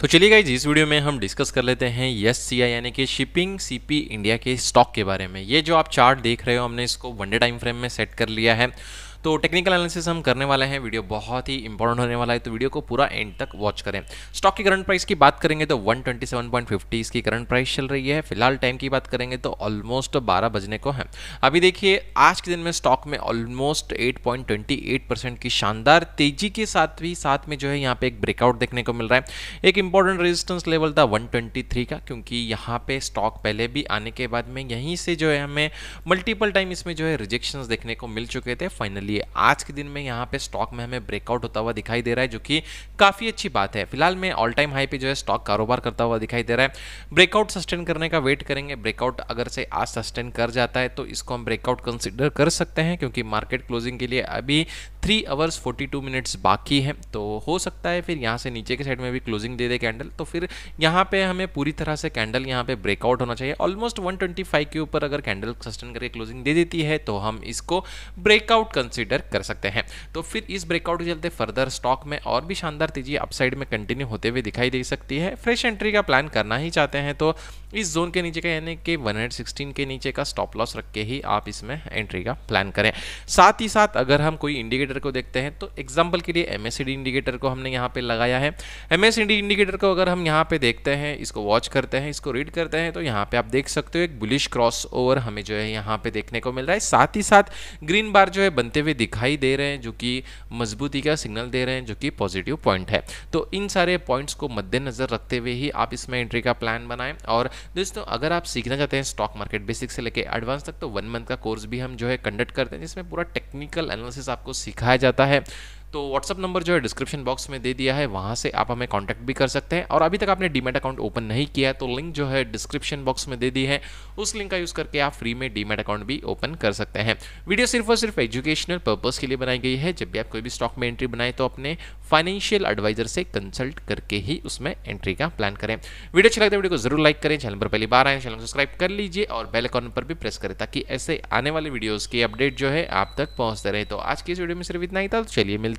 तो चलिए गाइज इस वीडियो में हम डिस्कस कर लेते हैं यस सी आई यानी कि शिपिंग सीपी इंडिया के स्टॉक के बारे में ये जो आप चार्ट देख रहे हो हमने इसको वनडे टाइम फ्रेम में सेट कर लिया है तो टेक्निकल एनालिसिस हम करने वाले हैं वीडियो बहुत ही इंपॉर्टेंट होने वाला है तो वीडियो को पूरा एंड तक वॉच करें स्टॉक की करंट प्राइस की बात करेंगे तो 127.50 इसकी करंट प्राइस चल रही है फिलहाल टाइम की बात करेंगे तो ऑलमोस्ट 12 बजने को है अभी देखिए आज के दिन में स्टॉक में ऑलमोस्ट 8.28 परसेंट की शानदार तेजी के साथ भी साथ में जो है यहाँ पे एक ब्रेकआउट देखने को मिल रहा है एक इंपॉर्टेंट रेजिस्टेंस लेवल था वन का क्योंकि यहाँ पे स्टॉक पहले भी आने के बाद में यहीं से जो है हमें मल्टीपल टाइम इसमें जो है रिजेक्शन देखने को मिल चुके थे फाइनली लिए आज के दिन में यहाँ पे स्टॉक में हमें ब्रेकआउट होता हुआ दिखाई दे रहा है जो कि काफ़ी अच्छी बात है फिलहाल में ऑल टाइम हाई पे जो है स्टॉक कारोबार करता हुआ दिखाई दे रहा है ब्रेकआउट सस्टेन करने का वेट करेंगे ब्रेकआउट अगर से आज सस्टेन कर जाता है तो इसको हम ब्रेकआउट कंसिडर कर सकते हैं क्योंकि मार्केट क्लोजिंग के लिए अभी three hours forty two minutes बाकी हैं तो हो सकता है फिर यहाँ से नीचे के साइड में भी क्लोजिंग दे दे कैंडल तो फिर यहाँ पे हमें पूरी तरह से कैंडल यहाँ पे ब्रेकआउट होना चाहिए ऑलमोस्ट 125 के ऊपर अगर कैंडल सस्टेन करके क्लोजिंग दे देती है तो हम इसको ब्रेकआउट कंसिडर कर सकते हैं तो फिर इस ब्रेकआउट के चलते फर्दर स्टॉक में और भी शानदार तेजी अपसाइड में कंटिन्यू होते हुए दिखाई दे सकती है फ्रेश एंट्री का प्लान करना ही चाहते हैं तो इस जोन के नीचे का यानी कि सिक्सटीन के नीचे का स्टॉप लॉस रख के ही आप इसमें एंट्री का प्लान करें साथ ही साथ अगर हम कोई इंडिकेटर इंडिकेटर को देखते हैं तो एग्जाम्पल के लिए एम इंडिकेटर को हमने यहाँ पे लगाया है एम इंडिकेटर को अगर हम यहाँ पे देखते हैं इसको वॉच करते हैं इसको रीड करते हैं तो यहाँ पे आप देख सकते हो एक बुलिश क्रॉस ओवर हमें जो है यहाँ पे देखने को मिल रहा है साथ ही साथ ग्रीन बार जो है बनते हुए दिखाई दे रहे हैं जो कि मजबूती का सिग्नल दे रहे हैं जो कि पॉजिटिव पॉइंट है तो इन सारे पॉइंट्स को मद्देनजर रखते हुए ही आप इसमें एंट्री का प्लान बनाएं और दोस्तों अगर आप सीखना चाहते हैं स्टॉक मार्केट बेसिक से लेकर एडवांस तक तो वन मंथ का कोर्स भी हम जो है कंडक्ट करते हैं जिसमें पूरा टेक्निकल एनालिसिस आपको सीखा सिखाया जाता है तो व्हाट्सअप नंबर जो है डिस्क्रिप्शन बॉक्स में दे दिया है वहाँ से आप हमें कॉन्टैक्ट भी कर सकते हैं और अभी तक आपने डीमेट अकाउंट ओपन नहीं किया है तो लिंक जो है डिस्क्रिप्शन बॉक्स में दे दी है उस लिंक का यूज़ करके आप फ्री में डीमेट अकाउंट भी ओपन कर सकते हैं वीडियो सिर्फ और सिर्फ एजुकेशनल पर्पज़ के लिए बनाई गई है जब भी आप कोई भी स्टॉक में एंट्री बनाएं तो अपने फाइनेंशियल एडवाइजर से कंसल्ट करके ही उसमें एंट्री का प्लान करें वीडियो अच्छा लगता है वीडियो को जरूर लाइक करें चैनल पर पहली बार आए चैनल को सब्सक्राइब कर लीजिए और बेल अकाउन पर भी प्रेस करें ताकि ऐसे आने वाले वीडियोज़ के अपडेट जो है आप तक पहुँचते रहे तो आज की इस वीडियो में सिर्फ इतना ही था तो चलिए मिलते